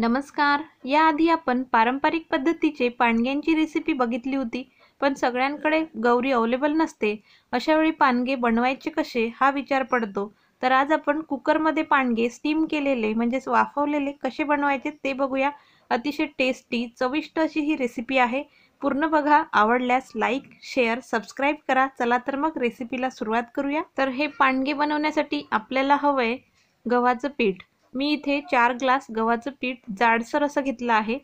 नमस्कार याआधी आपण पारंपरिक पद्धतीचे पानग्यांची रेसिपी बघितली होती पण सगळ्यांकडे गौरी अवेलेबल नसते अशा वेळी पानगे बनवायचे कसे हा विचार पडतो तर आज आपण कुकरमध्ये पानगे स्टीम केलेले म्हणजेच वाफवलेले कसे बनवायचे ते बघूया अतिशय टेस्टी चविष्ट अशी ही रेसिपी आहे पूर्ण बघा आवडल्यास लाईक शेअर सबस्क्राईब करा चला तर मग रेसिपीला सुरुवात करूया तर हे पानगे बनवण्यासाठी आपल्याला हवं आहे गव्हाचं पीठ मी इथे चार ग्लास गव्हाचं पीठ जाडसर असं घेतलं आहे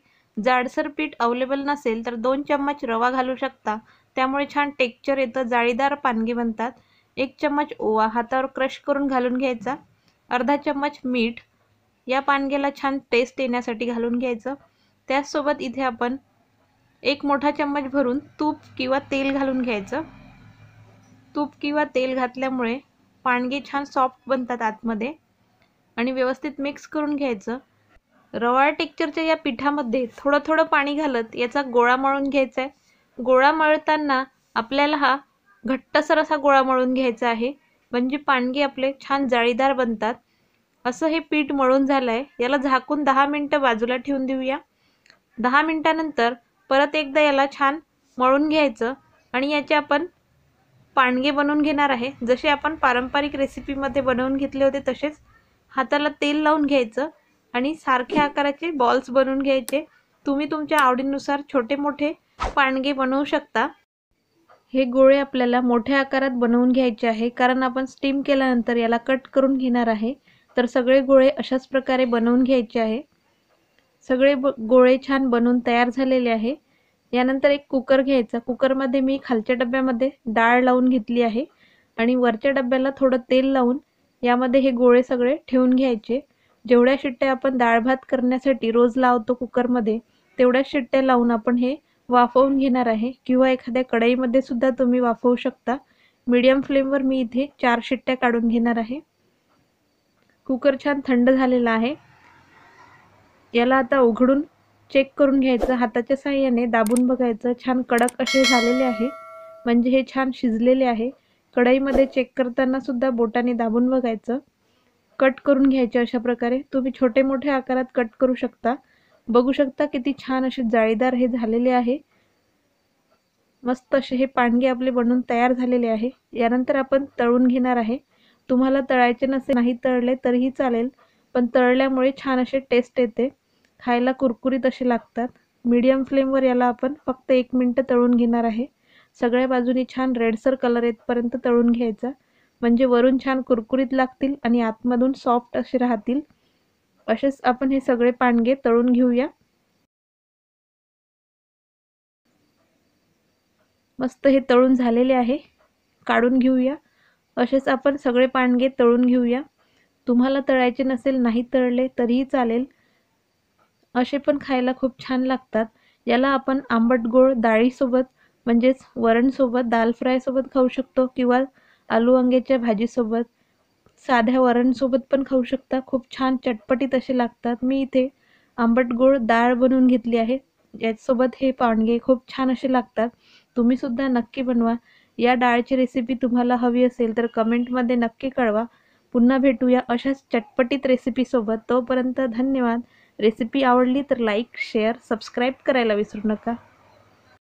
जाडसर पीठ अवेलेबल नसेल तर दोन चम्मच रवा घालू शकता त्यामुळे छान टेक्चर येतं जाळीदार पानगे बनतात एक चम्मच ओवा हातावर क्रश करून घालून घ्यायचा अर्धा चम्मच मीठ या पानगेला छान टेस्ट येण्यासाठी घालून घ्यायचं त्याचसोबत इथे आपण एक मोठा चम्मच भरून तूप किंवा तेल घालून घ्यायचं तूप किंवा तेल घातल्यामुळे पानगे छान सॉफ्ट बनतात आतमध्ये आणि व्यवस्थित मिक्स करून घ्यायचं रवाळ टेक्चरच्या या पिठामध्ये थोडं थोडं पाणी घालत याचा गोळा मळून घ्यायचा आहे गोळा मळताना आपल्याला हा घट्टसर असा गोळा मळून घ्यायचा आहे म्हणजे पानगे आपले छान जाळीदार बनतात असं हे पीठ मळून झालं आहे याला झाकून दहा मिनटं बाजूला ठेवून देऊया दहा मिनटानंतर परत एकदा याला छान मळून घ्यायचं आणि याचे आपण पानगे बनवून घेणार आहे जसे आपण पारंपरिक रेसिपीमध्ये बनवून घेतले होते तसेच हाताला तेल लावून घ्यायचं आणि सारख्या आकाराचे बॉल्स बनवून घ्यायचे तुम्ही तुमच्या आवडीनुसार छोटे मोठे पांडगे बनवू शकता हे गोळे आपल्याला मोठ्या आकारात बनवून घ्यायचे आहे कारण आपण स्टीम केल्यानंतर याला कट करून घेणार आहे तर सगळे गोळे अशाच प्रकारे बनवून घ्यायचे आहे सगळे ब गोळे छान बनवून तयार झालेले आहे यानंतर एक कुकर घ्यायचा कुकरमध्ये मी खालच्या डब्यामध्ये डाळ लावून घेतली आहे आणि वरच्या डब्याला थोडं तेल लावून यामध्ये हे गोळे सगळे ठेवून घ्यायचे जेवढ्या शिट्ट्या आपण डाळ भात करण्यासाठी रोज लावतो कुकरमध्ये तेवढ्या शिट्ट्या लावून आपण हे वाफवून घेणार आहे किंवा एखाद्या कढईमध्ये सुद्धा तुम्ही वाफवू शकता मीडियम फ्लेमवर मी इथे चार शिट्ट्या काढून घेणार आहे कुकर छान थंड झालेला आहे याला आता उघडून चेक करून घ्यायचं हाताच्या साह्याने दाबून बघायचं छान कडक असे झालेले आहे म्हणजे हे छान शिजलेले आहे कढईमध्ये चेक करताना सुद्धा बोटाने दाबून बघायचं कट करून घ्यायचे अशा प्रकारे तुम्ही छोटे मोठे आकारात कट करू शकता बघू शकता किती छान असे जाळीदार हे झालेले आहे मस्त असे हे पांडगे आपले बनवून तयार झालेले आहे यानंतर आपण तळून घेणार आहे तुम्हाला तळायचे नसे नाही तळले तरीही चालेल पण तळल्यामुळे छान असे टेस्ट येते खायला कुरकुरीत असे लागतात मीडियम फ्लेमवर याला आपण फक्त एक मिनटं तळून घेणार आहे सगळ्या बाजूनी छान रेडसर कलर येतपर्यंत तळून घ्यायचा म्हणजे वरून छान कुरकुरीत लागतील आणि आतमधून सॉफ्ट असे राहतील असेच आपण हे सगळे पानगे तळून घेऊया मस्त हे तळून झालेले आहे काढून घेऊया असेच आपण सगळे पानगे तळून घेऊया तुम्हाला तळायचे नसेल नाही तळले तरीही चालेल असे पण खायला खूप छान लागतात याला आपण आंबट गोळ डाळीसोबत म्हणजेच वरणसोबत दाल फ्रायसोबत खाऊ शकतो किंवा आलू वांग्याच्या भाजीसोबत साध्या वरणसोबत पण खाऊ शकता खूप छान चटपटीत असे लागतात मी इथे आंबट गोड डाळ बनवून घेतली आहे सोबत हे पांडगे खूप छान असे लागतात तुम्ही सुद्धा नक्की बनवा या डाळची रेसिपी तुम्हाला हवी असेल तर कमेंटमध्ये नक्की कळवा पुन्हा भेटूया अशाच चटपटीत रेसिपीसोबत तोपर्यंत धन्यवाद रेसिपी आवडली तर लाईक शेअर सबस्क्राईब करायला विसरू नका